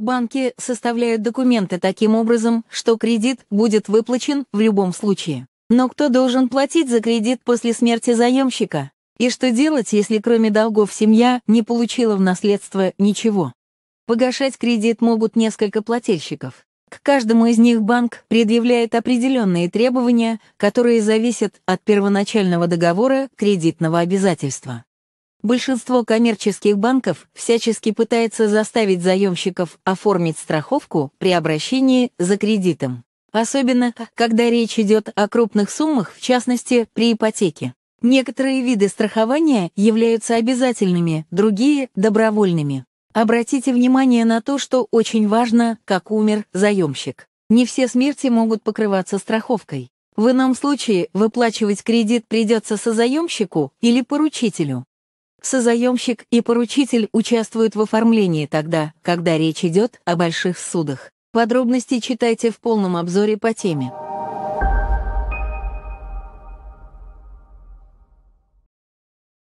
Банки составляют документы таким образом, что кредит будет выплачен в любом случае. Но кто должен платить за кредит после смерти заемщика? И что делать, если кроме долгов семья не получила в наследство ничего? Погашать кредит могут несколько плательщиков. К каждому из них банк предъявляет определенные требования, которые зависят от первоначального договора кредитного обязательства. Большинство коммерческих банков всячески пытается заставить заемщиков оформить страховку при обращении за кредитом. Особенно, когда речь идет о крупных суммах, в частности, при ипотеке. Некоторые виды страхования являются обязательными, другие – добровольными. Обратите внимание на то, что очень важно, как умер заемщик. Не все смерти могут покрываться страховкой. В ином случае выплачивать кредит придется со заемщику или поручителю. Созаемщик и поручитель участвуют в оформлении тогда, когда речь идет о больших судах. Подробности читайте в полном обзоре по теме.